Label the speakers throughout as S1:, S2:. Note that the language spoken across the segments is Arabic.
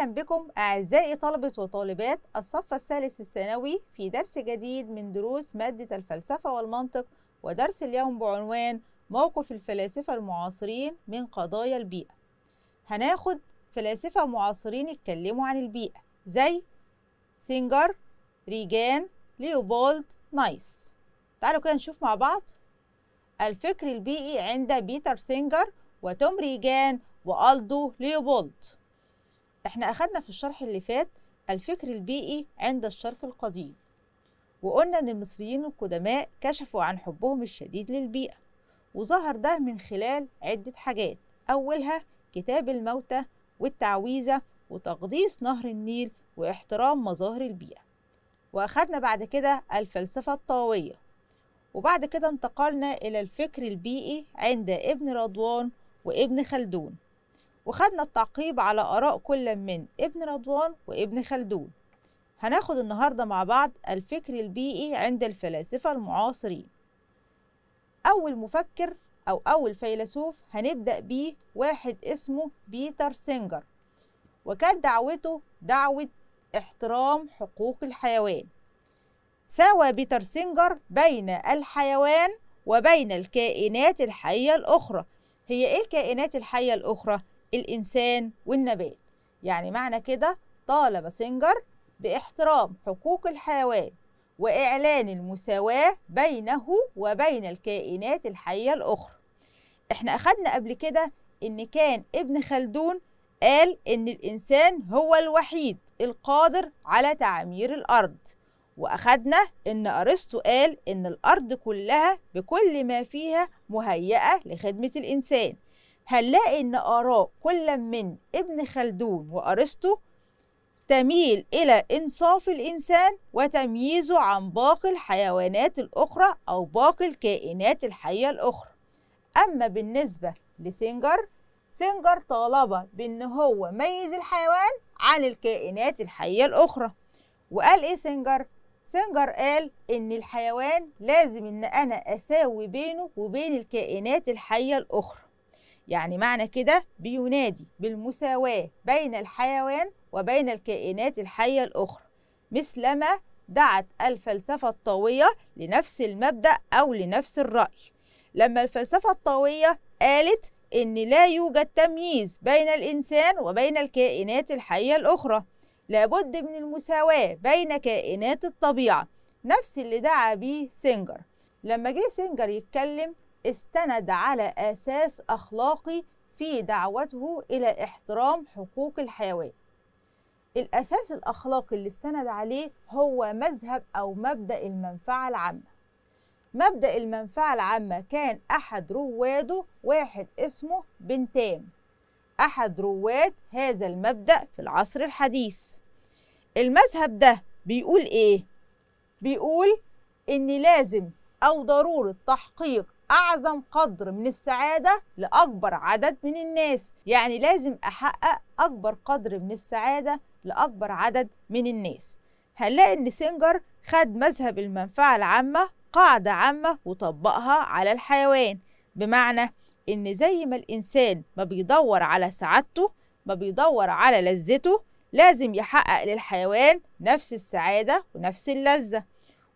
S1: أهلا بكم أعزائي طلبة وطالبات الصف الثالث الثانوي في درس جديد من دروس مادة الفلسفة والمنطق ودرس اليوم بعنوان موقف الفلاسفة المعاصرين من قضايا البيئة هناخد فلاسفة معاصرين اتكلموا عن البيئة زي سينجر ريجان ليوبولد نايس تعالوا كده نشوف مع بعض الفكر البيئي عند بيتر سينجر وتوم ريجان وألدو ليوبولد احنا أخدنا في الشرح اللي فات الفكر البيئي عند الشرق القديم وقلنا أن المصريين القدماء كشفوا عن حبهم الشديد للبيئة وظهر ده من خلال عدة حاجات أولها كتاب الموتى والتعويذة وتقديس نهر النيل واحترام مظاهر البيئة وأخدنا بعد كده الفلسفة الطاوية وبعد كده انتقلنا إلى الفكر البيئي عند ابن رضوان وابن خلدون وخدنا التعقيب على آراء كل من ابن رضوان وابن خلدون هناخد النهاردة مع بعض الفكر البيئي عند الفلاسفة المعاصرين أول مفكر أو أول فيلسوف هنبدأ بيه واحد اسمه بيتر سينجر وكانت دعوته دعوة احترام حقوق الحيوان ساوى بيتر سينجر بين الحيوان وبين الكائنات الحية الأخرى هي إيه الكائنات الحية الأخرى؟ الإنسان والنبات يعني معنى كده طالب سنجر باحترام حقوق الحيوان وإعلان المساواة بينه وبين الكائنات الحية الأخرى احنا أخدنا قبل كده إن كان ابن خلدون قال إن الإنسان هو الوحيد القادر على تعمير الأرض وأخدنا إن أرسطو قال إن الأرض كلها بكل ما فيها مهيئة لخدمة الإنسان هنلاقي ان اراء كل من ابن خلدون وارسطو تميل الى انصاف الانسان وتمييزه عن باقي الحيوانات الاخرى او باقي الكائنات الحيه الاخرى اما بالنسبه لسينجر سينجر طالب بان هو ميز الحيوان عن الكائنات الحيه الاخرى وقال ايه سينجر سينجر قال ان الحيوان لازم ان انا اساوي بينه وبين الكائنات الحيه الاخرى يعني معنى كده بينادي بالمساواة بين الحيوان وبين الكائنات الحية الأخرى مثلما دعت الفلسفة الطاوية لنفس المبدأ أو لنفس الرأي لما الفلسفة الطاوية قالت إن لا يوجد تمييز بين الإنسان وبين الكائنات الحية الأخرى لابد من المساواة بين كائنات الطبيعة نفس اللي دعا بيه سينجر لما جه سينجر يتكلم استند على أساس أخلاقي في دعوته إلى احترام حقوق الحيوان الأساس الأخلاقي اللي استند عليه هو مذهب أو مبدأ المنفعة العامة مبدأ المنفعة العامة كان أحد رواده واحد اسمه بنتام أحد رواد هذا المبدأ في العصر الحديث المذهب ده بيقول إيه؟ بيقول إن لازم أو ضرورة تحقيق أعظم قدر من السعادة لأكبر عدد من الناس يعني لازم أحقق أكبر قدر من السعادة لأكبر عدد من الناس هنلاقي إن سينجر خد مذهب المنفعة العامة قاعدة عامة وطبقها على الحيوان بمعنى إن زي ما الإنسان ما بيدور على سعادته ما بيدور على لذته لازم يحقق للحيوان نفس السعادة ونفس اللذة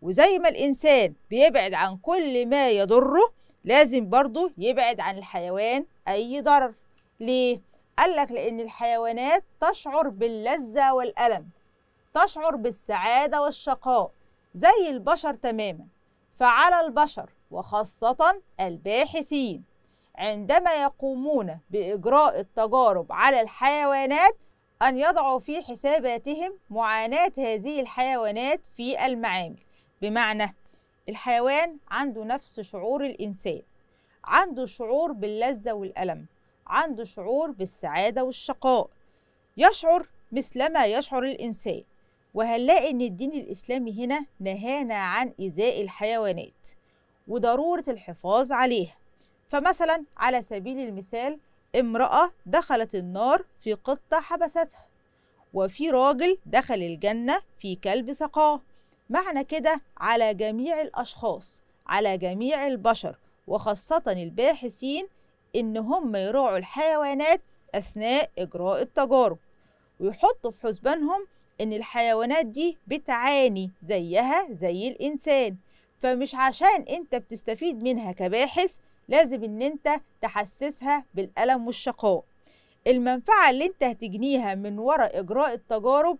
S1: وزي ما الإنسان بيبعد عن كل ما يضره لازم برضه يبعد عن الحيوان أي ضرر ليه؟ قال لك لأن الحيوانات تشعر باللذة والألم تشعر بالسعادة والشقاء زي البشر تماما فعلى البشر وخاصة الباحثين عندما يقومون بإجراء التجارب على الحيوانات أن يضعوا في حساباتهم معاناة هذه الحيوانات في المعامل بمعنى الحيوان عنده نفس شعور الإنسان عنده شعور باللذة والألم عنده شعور بالسعادة والشقاء يشعر مثلما يشعر الإنسان وهنلاقي إن الدين الإسلامي هنا نهانا عن إيذاء الحيوانات وضرورة الحفاظ عليها فمثلا على سبيل المثال امرأة دخلت النار في قطة حبستها وفي راجل دخل الجنة في كلب سقاه معنى كده على جميع الأشخاص على جميع البشر وخاصة الباحثين إن هم يراعوا الحيوانات أثناء إجراء التجارب ويحطوا في حسبانهم إن الحيوانات دي بتعاني زيها زي الإنسان فمش عشان أنت بتستفيد منها كباحث لازم إن أنت تحسسها بالألم والشقاء المنفعة اللي أنت هتجنيها من وراء إجراء التجارب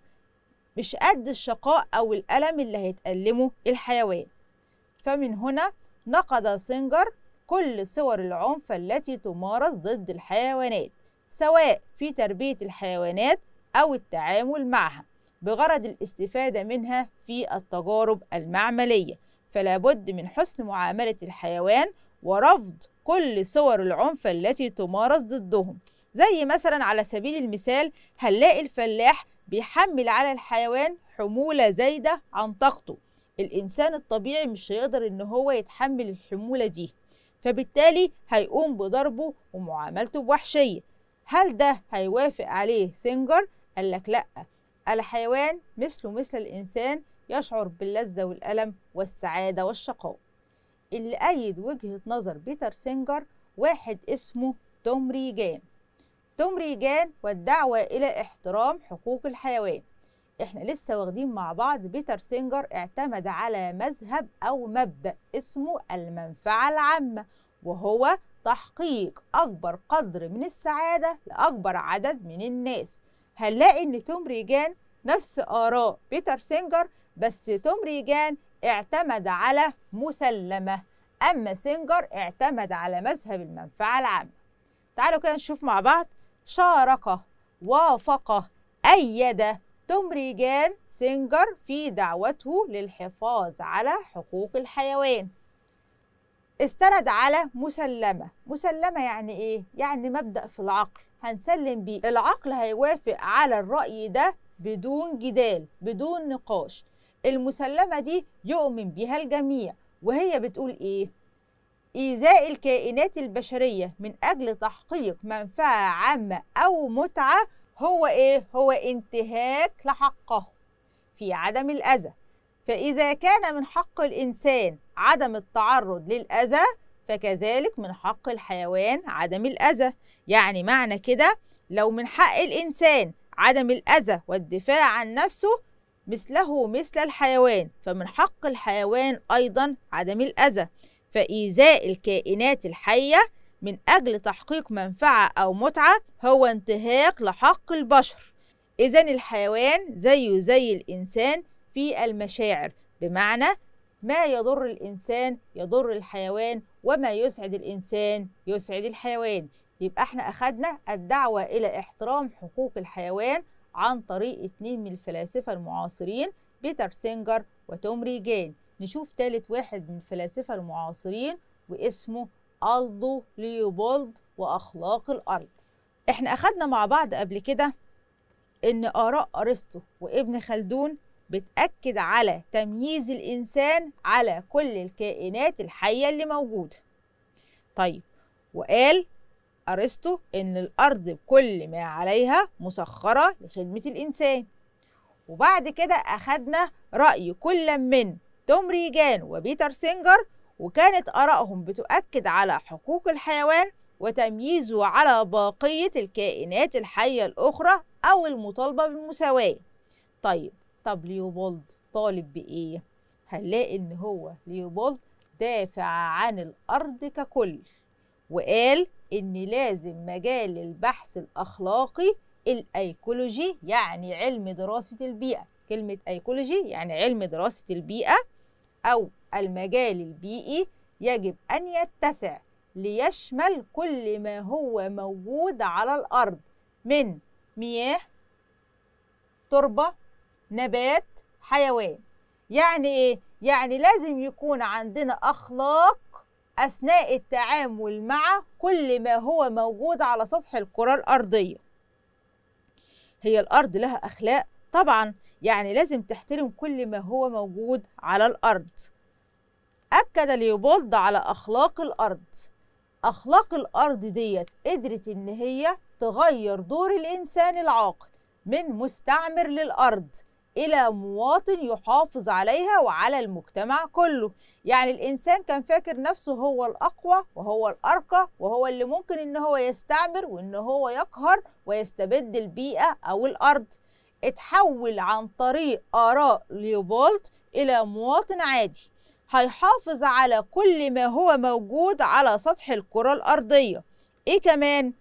S1: مش قد الشقاء أو الألم اللي هيتألمه الحيوان فمن هنا نقد سينجر كل صور العنف التي تمارس ضد الحيوانات سواء في تربية الحيوانات أو التعامل معها بغرض الاستفادة منها في التجارب المعملية فلا بد من حسن معاملة الحيوان ورفض كل صور العنف التي تمارس ضدهم زي مثلا على سبيل المثال هنلاقي الفلاح بيحمل على الحيوان حمولة زايدة عن طاقته الإنسان الطبيعي مش هيقدر إن هو يتحمل الحمولة دي فبالتالي هيقوم بضربه ومعاملته بوحشية هل ده هيوافق عليه سينجر؟ قال لك لأ الحيوان مثله مثل الإنسان يشعر باللذة والألم والسعادة والشقاء اللي أيد وجهة نظر بيتر سينجر واحد اسمه توم ريجان تم ريجان والدعوة إلى احترام حقوق الحيوان احنا لسه واخدين مع بعض بيتر سينجر اعتمد على مذهب أو مبدأ اسمه المنفعة العامة وهو تحقيق أكبر قدر من السعادة لأكبر عدد من الناس هنلاقي إن توم ريجان نفس آراء بيتر سينجر بس توم ريجان اعتمد على مسلمة أما سينجر اعتمد على مذهب المنفعة العامة تعالوا كده نشوف مع بعض شارك وافق أيد دومريجان سينجر في دعوته للحفاظ على حقوق الحيوان استند على مسلمة مسلمة يعني إيه؟ يعني مبدأ في العقل هنسلم بيه العقل هيوافق على الرأي ده بدون جدال بدون نقاش المسلمة دي يؤمن بها الجميع وهي بتقول إيه؟ إيذاء الكائنات البشرية من أجل تحقيق منفعة عامة أو متعة هو إيه؟ هو انتهاك لحقه في عدم الأذى فإذا كان من حق الإنسان عدم التعرض للأذى فكذلك من حق الحيوان عدم الأذى يعني معنى كده لو من حق الإنسان عدم الأذى والدفاع عن نفسه مثله مثل الحيوان فمن حق الحيوان أيضا عدم الأذى فإيذاء الكائنات الحية من أجل تحقيق منفعة أو متعة هو انتهاك لحق البشر إذا الحيوان زيه زي الإنسان في المشاعر بمعنى ما يضر الإنسان يضر الحيوان وما يسعد الإنسان يسعد الحيوان يبقى احنا أخدنا الدعوة إلى احترام حقوق الحيوان عن طريق اتنين من الفلاسفة المعاصرين بيتر سينجر وتوم ريجان نشوف تالت واحد من الفلاسفة المعاصرين واسمه ألدو ليوبولد وأخلاق الأرض احنا أخدنا مع بعض قبل كده إن آراء أرسطو وابن خلدون بتأكد على تمييز الإنسان على كل الكائنات الحية اللي موجودة طيب وقال أرسطو إن الأرض بكل ما عليها مسخرة لخدمة الإنسان وبعد كده أخدنا رأي كل من توم ريجان وبيتر سينجر وكانت آرائهم بتؤكد على حقوق الحيوان وتمييزه على باقية الكائنات الحية الأخرى أو المطالبة بالمساواة طيب طب ليوبولد طالب بإيه؟ هنلاقي إن هو ليوبولد دافع عن الأرض ككل وقال إن لازم مجال البحث الأخلاقي الأيكولوجي يعني علم دراسة البيئة كلمة أيكولوجي يعني علم دراسة البيئة أو المجال البيئي يجب أن يتسع ليشمل كل ما هو موجود على الأرض من مياه تربة نبات حيوان يعني إيه؟ يعني لازم يكون عندنا أخلاق أثناء التعامل مع كل ما هو موجود على سطح الكرة الأرضية هي الأرض لها أخلاق طبعا يعني لازم تحترم كل ما هو موجود على الأرض أكد ليوبولد على أخلاق الأرض أخلاق الأرض ديت قدرت إن هي تغير دور الإنسان العاقل من مستعمر للأرض إلى مواطن يحافظ عليها وعلى المجتمع كله يعني الإنسان كان فاكر نفسه هو الأقوى وهو الأرقى وهو اللي ممكن إن هو يستعمر وإن هو يقهر ويستبد البيئة أو الأرض اتحول عن طريق آراء ليوبولت إلى مواطن عادي هيحافظ على كل ما هو موجود على سطح الكرة الأرضية إيه كمان؟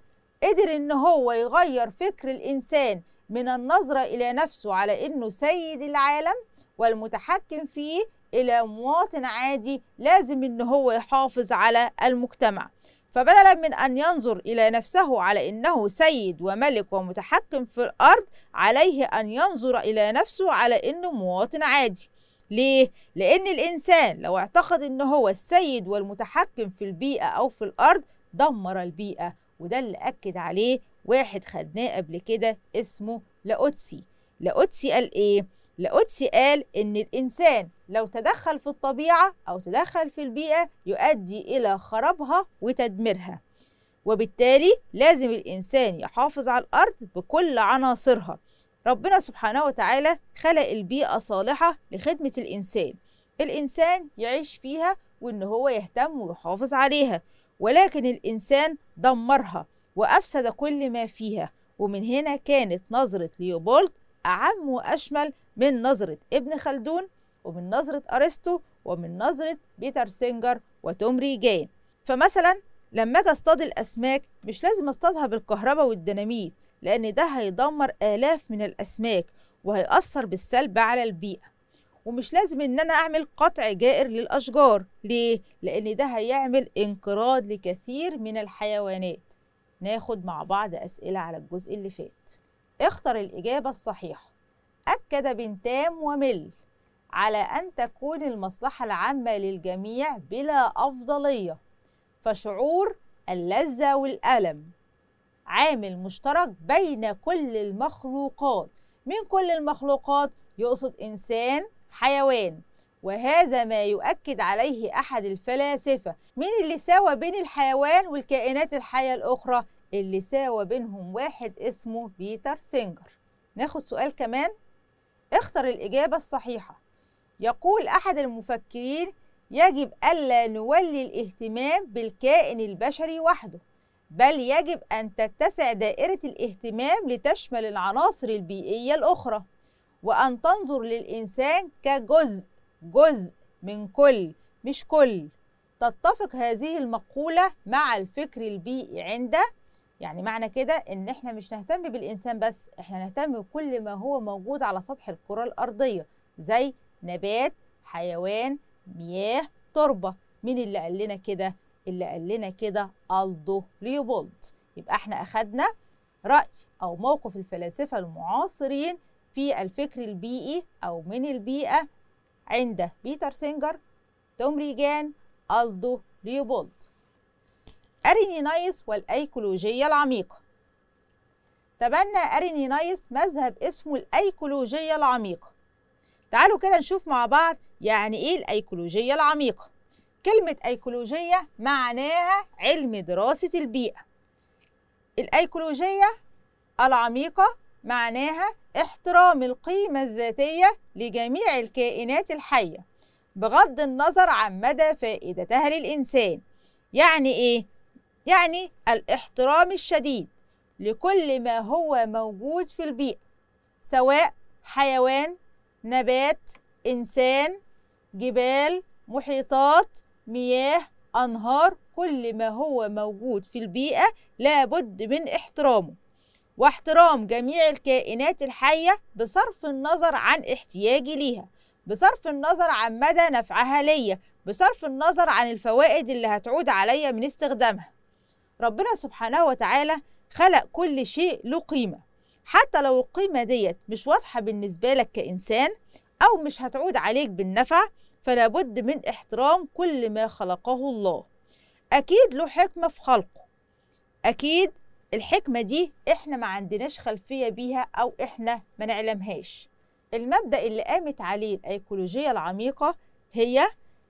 S1: قدر إن هو يغير فكر الإنسان من النظرة إلى نفسه على إنه سيد العالم والمتحكم فيه إلى مواطن عادي لازم إن هو يحافظ على المجتمع فبدلا من أن ينظر إلى نفسه على أنه سيد وملك ومتحكم في الأرض عليه أن ينظر إلى نفسه على أنه مواطن عادي ليه؟ لأن الإنسان لو اعتقد أنه هو السيد والمتحكم في البيئة أو في الأرض دمر البيئة وده اللي أكد عليه واحد خدناه قبل كده اسمه لاوتسي لاوتسي قال إيه؟ لقدسي قال إن الإنسان لو تدخل في الطبيعة أو تدخل في البيئة يؤدي إلى خرابها وتدميرها وبالتالي لازم الإنسان يحافظ على الأرض بكل عناصرها ربنا سبحانه وتعالى خلق البيئة صالحة لخدمة الإنسان الإنسان يعيش فيها وإن هو يهتم ويحافظ عليها ولكن الإنسان دمرها وأفسد كل ما فيها ومن هنا كانت نظرة ليوبولد أعم وأشمل من نظرة ابن خلدون ومن نظرة أرسطو ومن نظرة بيتر سينجر وتومري جين فمثلا لما أجي أصطاد الأسماك مش لازم أصطادها بالكهرباء والديناميت لأن ده هيدمر آلاف من الأسماك وهيأثر بالسلب على البيئة ومش لازم ان انا اعمل قطع جائر للاشجار ليه لان ده هيعمل انقراض لكثير من الحيوانات ناخد مع بعض اسئله على الجزء اللي فات اختر الإجابة الصحيحة أكد بن تام ومل على أن تكون المصلحة العامة للجميع بلا أفضلية فشعور اللذة والألم عامل مشترك بين كل المخلوقات من كل المخلوقات يقصد إنسان حيوان وهذا ما يؤكد عليه أحد الفلاسفة مين اللي سوى بين الحيوان والكائنات الحية الأخرى اللي ساوى بينهم واحد اسمه بيتر سينجر ناخد سؤال كمان اختر الإجابة الصحيحة يقول أحد المفكرين يجب ألا نولي الاهتمام بالكائن البشري وحده بل يجب أن تتسع دائرة الاهتمام لتشمل العناصر البيئية الأخرى وأن تنظر للإنسان كجزء جزء من كل مش كل تتفق هذه المقولة مع الفكر البيئي عند يعني معنى كده ان احنا مش نهتم بالانسان بس احنا نهتم بكل ما هو موجود على سطح الكره الارضيه زي نبات حيوان مياه تربه مين اللي قال لنا كده اللي قال لنا كده الدو ليوبولد يبقى احنا اخدنا راي او موقف الفلاسفه المعاصرين في الفكر البيئي او من البيئه عند بيتر سينجر توم ريجان الدو ليوبولد أرينينايس والأيكولوجية العميقة تبنى أرينينايس مذهب اسمه الأيكولوجية العميقة تعالوا كده نشوف مع بعض يعني إيه الأيكولوجية العميقة كلمة أيكولوجية معناها علم دراسة البيئة الأيكولوجية العميقة معناها احترام القيمة الذاتية لجميع الكائنات الحية بغض النظر عن مدى فائدتها للإنسان يعني إيه؟ يعني الاحترام الشديد لكل ما هو موجود في البيئة سواء حيوان نبات إنسان جبال محيطات مياه أنهار كل ما هو موجود في البيئة لابد من احترامه واحترام جميع الكائنات الحية بصرف النظر عن احتياجي ليها بصرف النظر عن مدى نفعها ليا بصرف النظر عن الفوائد اللي هتعود عليا من استخدامها ربنا سبحانه وتعالى خلق كل شيء له قيمة حتى لو القيمة ديت مش واضحة بالنسبة لك كإنسان أو مش هتعود عليك بالنفع فلا بد من احترام كل ما خلقه الله أكيد له حكمة في خلقه أكيد الحكمة دي إحنا ما عندناش خلفية بيها أو إحنا ما نعلمهاش المبدأ اللي قامت عليه الأيكولوجية العميقة هي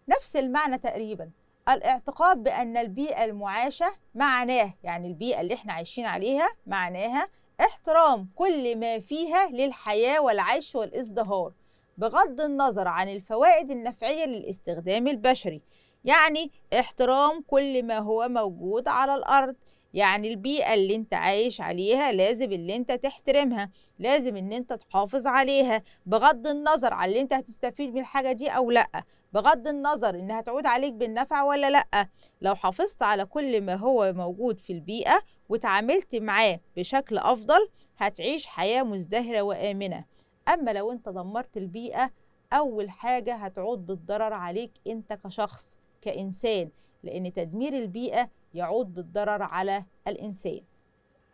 S1: نفس المعنى تقريبا الاعتقاد بأن البيئة المعاشة معناه يعني البيئة اللي احنا عايشين عليها معناها احترام كل ما فيها للحياة والعيش والازدهار بغض النظر عن الفوائد النفعية للاستخدام البشري يعني احترام كل ما هو موجود على الأرض يعني البيئة اللي انت عايش عليها لازم اللي انت تحترمها لازم ان انت تحافظ عليها بغض النظر عن اللي انت هتستفيد من الحاجة دي او لأ بغض النظر انها تعود عليك بالنفع ولا لا لو حافظت على كل ما هو موجود في البيئه وتعاملت معاه بشكل افضل هتعيش حياه مزدهره وامنه اما لو انت دمرت البيئه اول حاجه هتعود بالضرر عليك انت كشخص كانسان لان تدمير البيئه يعود بالضرر على الانسان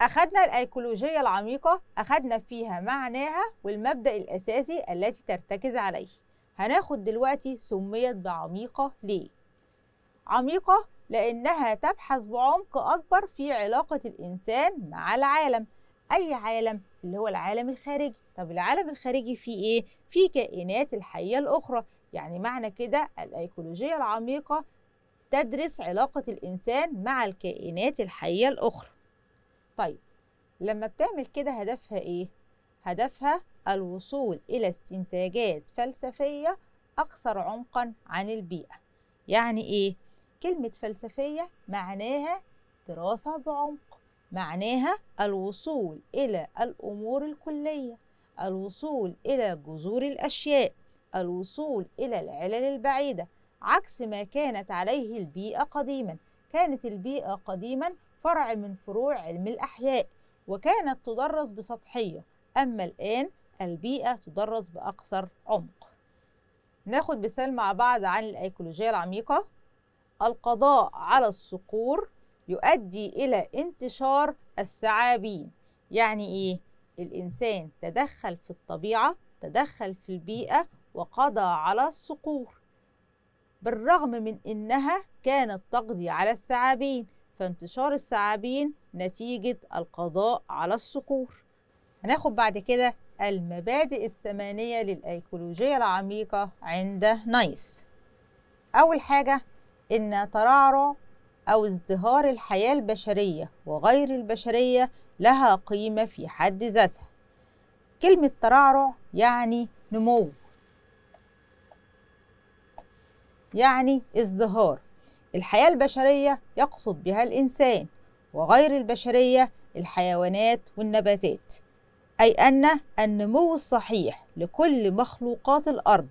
S1: أخذنا الأيكولوجية العميقة أخذنا فيها معناها والمبدأ الأساسي التي ترتكز عليه هناخد دلوقتي سميت بعميقة ليه؟ عميقة لأنها تبحث بعمق أكبر في علاقة الإنسان مع العالم أي عالم اللي هو العالم الخارجي طب العالم الخارجي فيه إيه؟ فيه كائنات الحية الأخرى يعني معنى كده الأيكولوجية العميقة تدرس علاقة الإنسان مع الكائنات الحية الأخرى طيب لما بتعمل كده هدفها إيه؟ هدفها الوصول إلى استنتاجات فلسفية أكثر عمقا عن البيئة يعني إيه؟ كلمة فلسفية معناها دراسة بعمق معناها الوصول إلى الأمور الكلية الوصول إلى جذور الأشياء الوصول إلى العلل البعيدة عكس ما كانت عليه البيئة قديما كانت البيئة قديما فرع من فروع علم الأحياء وكانت تدرس بسطحية أما الآن البيئة تدرس بأكثر عمق ناخد مثال مع بعض عن الأيكولوجية العميقة القضاء على الصقور يؤدي إلى انتشار الثعابين يعني إيه؟ الإنسان تدخل في الطبيعة تدخل في البيئة وقضى على الصقور بالرغم من إنها كانت تقضي على الثعابين فانتشار الثعابين نتيجة القضاء على الصقور هناخد بعد كده المبادئ الثمانية للأيكولوجية العميقة عند نايس أول حاجة إن ترعرع أو ازدهار الحياة البشرية وغير البشرية لها قيمة في حد ذاتها كلمة ترعرع يعني نمو يعني ازدهار الحياة البشرية يقصد بها الإنسان وغير البشرية الحيوانات والنباتات أي أن النمو الصحيح لكل مخلوقات الأرض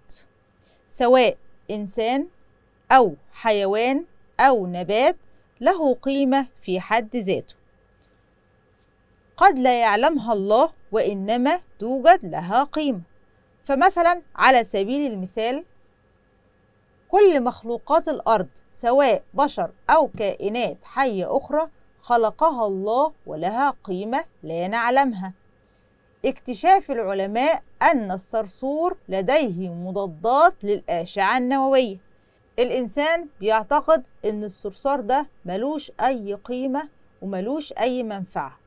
S1: سواء إنسان أو حيوان أو نبات له قيمة في حد ذاته قد لا يعلمها الله وإنما توجد لها قيمة فمثلا على سبيل المثال كل مخلوقات الأرض سواء بشر أو كائنات حية أخرى خلقها الله ولها قيمة لا نعلمها اكتشاف العلماء أن الصرصور لديه مضادات للأشعة النووية الإنسان بيعتقد أن الصرصار ده ملوش أي قيمة وملوش أي منفعة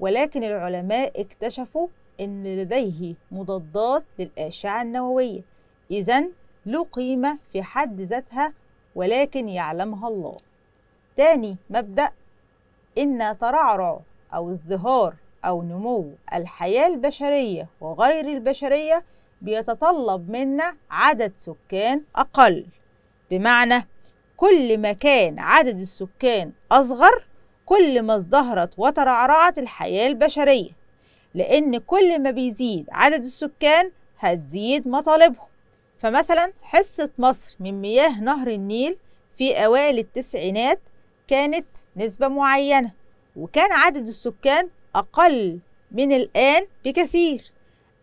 S1: ولكن العلماء اكتشفوا أن لديه مضادات للأشعة النووية إذا له قيمة في حد ذاتها ولكن يعلمها الله تاني مبدأ إن ترعرع أو ازدهار أو نمو الحياة البشرية وغير البشرية بيتطلب منا عدد سكان أقل بمعنى كل ما كان عدد السكان أصغر كل ما ازدهرت وترعرعت الحياة البشرية لأن كل ما بيزيد عدد السكان هتزيد مطالبهم فمثلا حصة مصر من مياه نهر النيل في أوائل التسعينات كانت نسبة معينة وكان عدد السكان أقل من الآن بكثير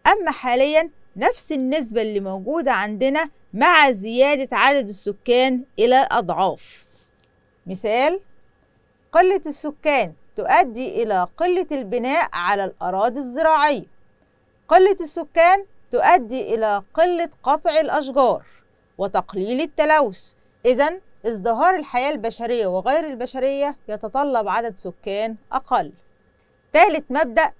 S1: أما حاليا نفس النسبة اللي موجودة عندنا مع زيادة عدد السكان إلى أضعاف مثال قلة السكان تؤدي إلى قلة البناء على الأراضي الزراعية قلة السكان تؤدي إلى قلة قطع الأشجار وتقليل التلوث إذا ازدهار الحياة البشرية وغير البشرية يتطلب عدد سكان أقل ثالث مبدأ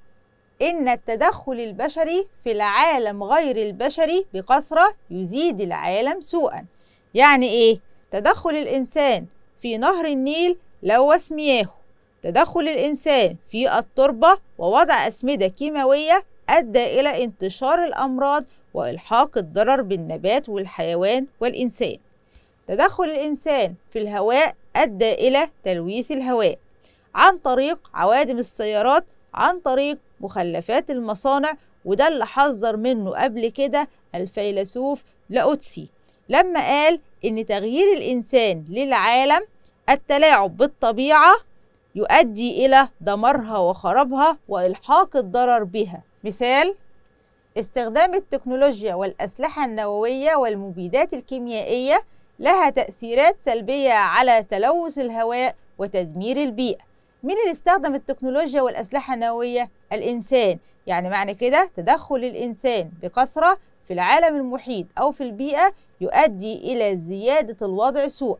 S1: إن التدخل البشري في العالم غير البشري بكثرة يزيد العالم سوءا يعني إيه؟ تدخل الإنسان في نهر النيل لوث مياهه تدخل الإنسان في التربة ووضع أسمدة كيماوية أدى إلى انتشار الأمراض وإلحاق الضرر بالنبات والحيوان والإنسان تدخل الإنسان في الهواء أدى إلى تلويث الهواء عن طريق عوادم السيارات عن طريق مخلفات المصانع وده اللي حذر منه قبل كده الفيلسوف لاوتسي لما قال ان تغيير الانسان للعالم التلاعب بالطبيعه يؤدي الى دمرها وخرابها والحاق الضرر بها مثال استخدام التكنولوجيا والاسلحه النوويه والمبيدات الكيميائيه لها تاثيرات سلبيه على تلوث الهواء وتدمير البيئه مين اللي استخدم التكنولوجيا والأسلحة النووية؟ الإنسان يعني معنى كده تدخل الإنسان بكثرة في العالم المحيط أو في البيئة يؤدي إلى زيادة الوضع سوء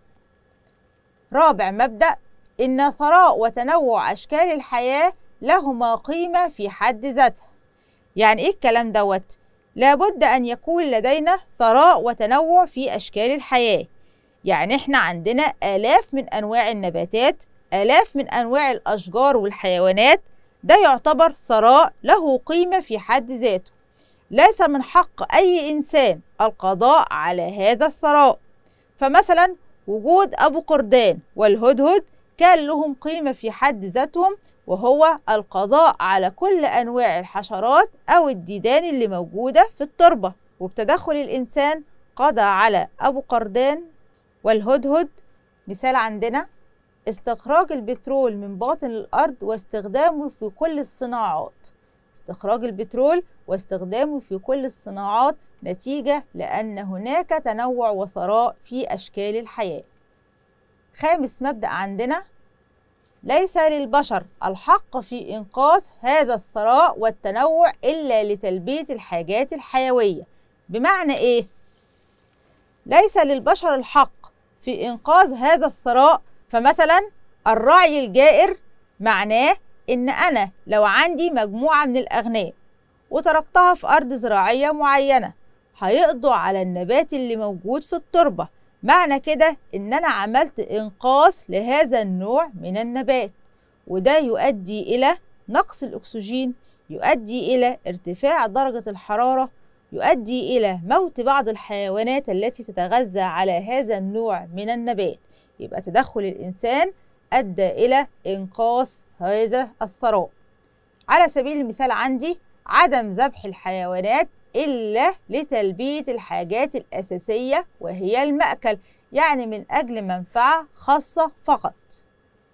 S1: رابع مبدأ إن ثراء وتنوع أشكال الحياة لهما قيمة في حد ذاتها يعني إيه الكلام دوت؟ لابد أن يكون لدينا ثراء وتنوع في أشكال الحياة يعني إحنا عندنا آلاف من أنواع النباتات آلاف من أنواع الأشجار والحيوانات ده يعتبر ثراء له قيمة في حد ذاته ليس من حق أي إنسان القضاء على هذا الثراء فمثلا وجود أبو قردان والهدهد كان لهم قيمة في حد ذاتهم وهو القضاء على كل أنواع الحشرات أو الديدان اللي موجودة في التربة وبتدخل الإنسان قضى على أبو قردان والهدهد مثال عندنا استخراج البترول من باطن الأرض واستخدامه في كل الصناعات استخراج البترول واستخدامه في كل الصناعات نتيجة لأن هناك تنوع وثراء في أشكال الحياة خامس مبدأ عندنا ليس للبشر الحق في إنقاذ هذا الثراء والتنوع إلا لتلبية الحاجات الحيوية بمعنى إيه؟ ليس للبشر الحق في إنقاذ هذا الثراء فمثلا الرعي الجائر معناه إن أنا لو عندي مجموعة من الأغنام وتركتها في أرض زراعية معينة هيقضوا على النبات اللي موجود في التربة معنى كده إن أنا عملت إنقاص لهذا النوع من النبات وده يؤدي إلى نقص الأكسجين يؤدي إلى ارتفاع درجة الحرارة يؤدي إلى موت بعض الحيوانات التي تتغذى على هذا النوع من النبات يبقى تدخل الإنسان أدى إلى إنقاص هذا الثراء على سبيل المثال عندي عدم ذبح الحيوانات إلا لتلبية الحاجات الأساسية وهي المأكل يعني من أجل منفعة خاصة فقط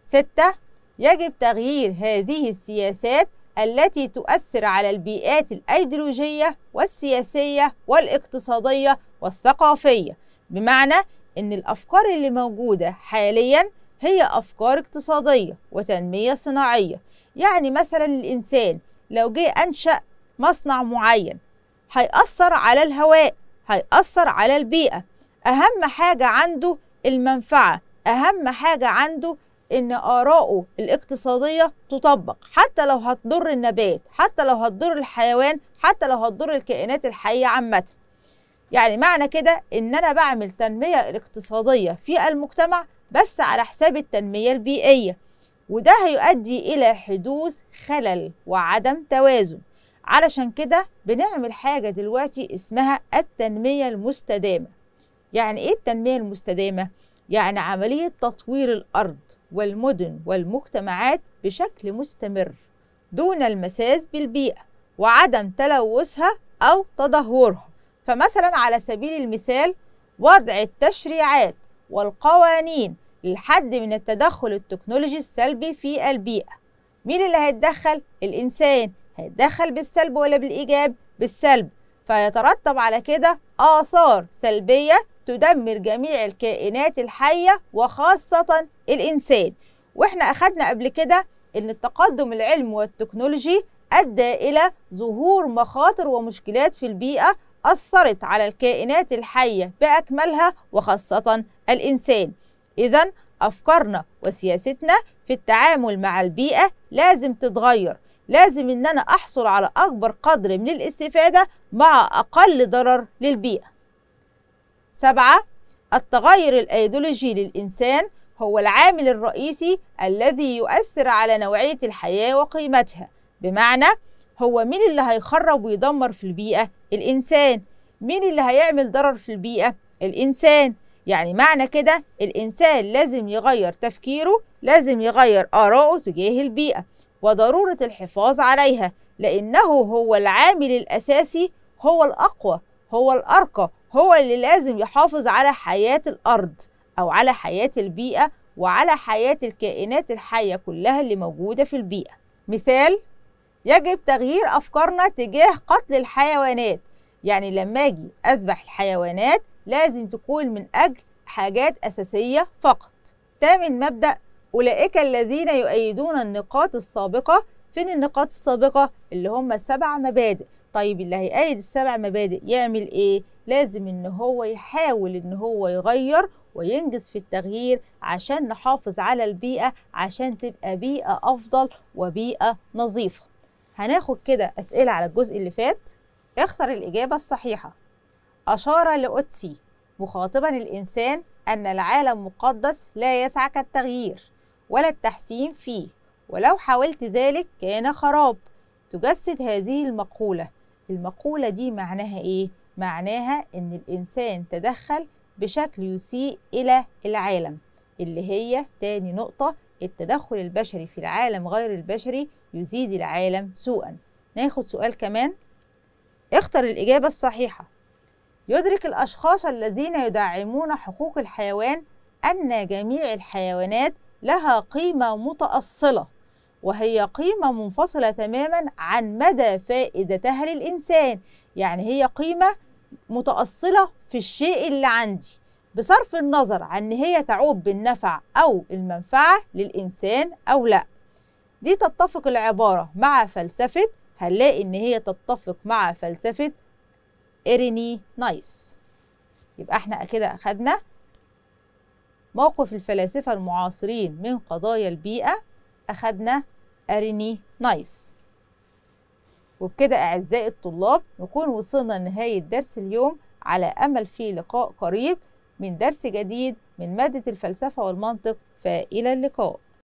S1: ستة يجب تغيير هذه السياسات التي تؤثر على البيئات الأيديولوجية والسياسية والاقتصادية والثقافية بمعنى إن الأفكار اللي موجودة حاليًا هي أفكار اقتصادية وتنمية صناعية يعني مثلا الإنسان لو جه أنشأ مصنع معين هيأثر على الهواء هيأثر على البيئة أهم حاجة عنده المنفعة أهم حاجة عنده إن آراءه الاقتصادية تطبق حتى لو هتضر النبات حتى لو هتضر الحيوان حتى لو هتضر الكائنات الحية عامة يعني معنى كده ان انا بعمل تنميه اقتصاديه في المجتمع بس على حساب التنميه البيئيه وده هيؤدي الى حدوث خلل وعدم توازن علشان كده بنعمل حاجه دلوقتي اسمها التنميه المستدامه يعني ايه التنميه المستدامه يعني عمليه تطوير الارض والمدن والمجتمعات بشكل مستمر دون المساس بالبيئه وعدم تلوثها او تدهورها فمثلا على سبيل المثال وضع التشريعات والقوانين للحد من التدخل التكنولوجي السلبي في البيئة مين اللي هيتدخل؟ الإنسان هيتدخل بالسلب ولا بالإيجاب؟ بالسلب فيترتب على كده آثار سلبية تدمر جميع الكائنات الحية وخاصة الإنسان وإحنا أخدنا قبل كده إن التقدم العلمي والتكنولوجي أدى إلى ظهور مخاطر ومشكلات في البيئة أثرت على الكائنات الحية بأكملها وخاصة الإنسان إذا أفكارنا وسياستنا في التعامل مع البيئة لازم تتغير لازم إن أنا أحصل على أكبر قدر من الاستفادة مع أقل ضرر للبيئة سبعة التغير الأيديولوجي للإنسان هو العامل الرئيسي الذي يؤثر على نوعية الحياة وقيمتها بمعنى هو مين اللي هيخرب ويدمر في البيئة الإنسان مين اللي هيعمل ضرر في البيئة؟ الإنسان يعني معنى كده الإنسان لازم يغير تفكيره لازم يغير آراءه تجاه البيئة وضرورة الحفاظ عليها لأنه هو العامل الأساسي هو الأقوى هو الأرقى هو اللي لازم يحافظ على حياة الأرض أو على حياة البيئة وعلى حياة الكائنات الحية كلها اللي موجودة في البيئة مثال يجب تغيير أفكارنا تجاه قتل الحيوانات يعني لما أجي أذبح الحيوانات لازم تكون من أجل حاجات أساسية فقط تامن مبدأ أولئك الذين يؤيدون النقاط السابقة فين النقاط السابقة اللي هم السبع مبادئ طيب اللي هيأيد السبع مبادئ يعمل إيه؟ لازم إن هو يحاول إن هو يغير وينجز في التغيير عشان نحافظ على البيئة عشان تبقى بيئة أفضل وبيئة نظيفة هناخد كده أسئلة على الجزء اللي فات اختر الإجابة الصحيحة أشار لأوتسي مخاطبا الإنسان أن العالم مقدس لا يسعك التغيير ولا التحسين فيه ولو حاولت ذلك كان خراب تجسد هذه المقولة المقولة دي معناها إيه؟ معناها إن الإنسان تدخل بشكل يسيء إلى العالم اللي هي تاني نقطة التدخل البشري في العالم غير البشري يزيد العالم سوءا ناخد سؤال كمان اختر الإجابة الصحيحة يدرك الأشخاص الذين يدعمون حقوق الحيوان أن جميع الحيوانات لها قيمة متأصلة وهي قيمة منفصلة تماما عن مدى فائدتها للإنسان يعني هي قيمة متأصلة في الشيء اللي عندي بصرف النظر عن ان هي تعود بالنفع او المنفعه للانسان او لا دي تتفق العباره مع فلسفه هنلاقي ان هي تتفق مع فلسفه إريني نايس يبقى احنا كده اخدنا موقف الفلاسفه المعاصرين من قضايا البيئه اخدنا إريني نايس وبكده اعزائي الطلاب نكون وصلنا لنهايه درس اليوم على امل في لقاء قريب من درس جديد من مادة الفلسفة والمنطق فإلى اللقاء